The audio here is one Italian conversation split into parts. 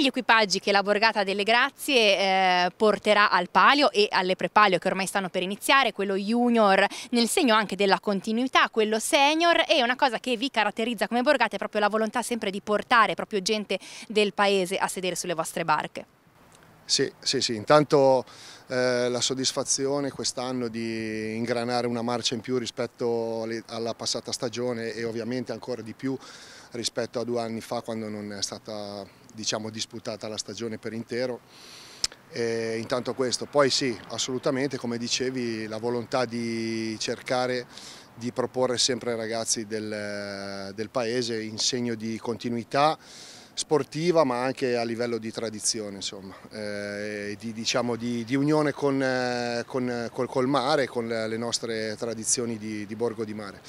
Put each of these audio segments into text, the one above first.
gli equipaggi che la Borgata delle Grazie eh, porterà al palio e alle prepalio che ormai stanno per iniziare, quello junior nel segno anche della continuità, quello senior e una cosa che vi caratterizza come Borgata è proprio la volontà sempre di portare proprio gente del paese a sedere sulle vostre barche. Sì, sì, sì. Intanto eh, la soddisfazione quest'anno di ingranare una marcia in più rispetto alla passata stagione e ovviamente ancora di più rispetto a due anni fa quando non è stata diciamo, disputata la stagione per intero. E intanto questo, poi sì, assolutamente come dicevi la volontà di cercare di proporre sempre ai ragazzi del, del paese in segno di continuità sportiva ma anche a livello di tradizione, insomma, eh, di, diciamo, di, di, unione con, eh, con, eh, col, col, mare, con le nostre tradizioni di, di borgo di mare.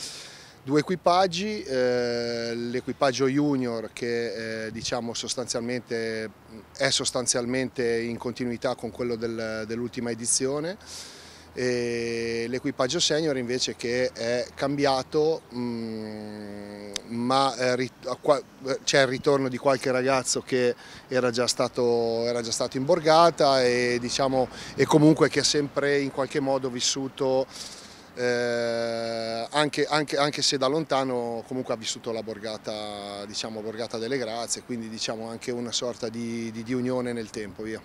Due equipaggi, eh, l'equipaggio junior che eh, diciamo sostanzialmente, è sostanzialmente in continuità con quello del, dell'ultima edizione, e l'equipaggio senior invece che è cambiato mh, mm, ma eh, eh, c'è il ritorno di qualche ragazzo che era già stato, era già stato in borgata e, diciamo, e comunque che ha sempre in qualche modo vissuto eh, anche, anche, anche, se da lontano comunque ha vissuto la borgata, diciamo, borgata delle grazie, quindi diciamo anche una sorta di, di, di unione nel tempo. Via.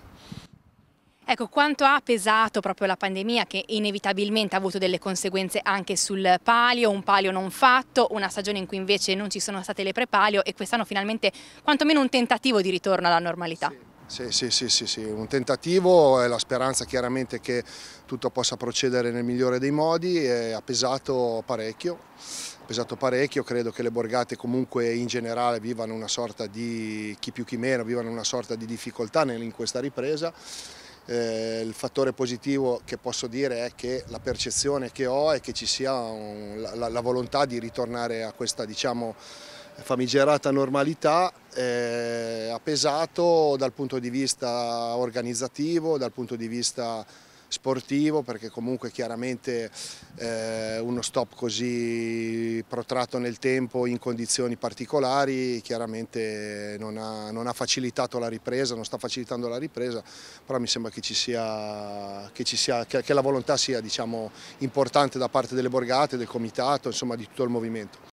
Ecco, quanto ha pesato proprio la pandemia che inevitabilmente ha avuto delle conseguenze anche sul palio, un palio non fatto, una stagione in cui invece non ci sono state le prepalio e quest'anno finalmente quantomeno un tentativo di ritorno alla normalità? Sì. Sì, sì, sì, sì, sì, un tentativo e la speranza chiaramente che tutto possa procedere nel migliore dei modi ha pesato parecchio, ha pesato parecchio, credo che le borgate comunque in generale vivano una sorta di chi più chi meno, vivano una sorta di difficoltà in questa ripresa eh, il fattore positivo che posso dire è che la percezione che ho è che ci sia un, la, la, volontà di ritornare a questa diciamo, famigerata normalità eh, ha pesato dal punto di vista organizzativo, dal punto di vista sportivo perché comunque chiaramente eh, uno stop così protratto nel tempo in condizioni particolari chiaramente non ha, non ha, facilitato la ripresa, non sta facilitando la ripresa, però mi sembra che, ci sia, che, ci sia, che, che la volontà sia diciamo, importante da parte delle borgate, del comitato, insomma di tutto il movimento.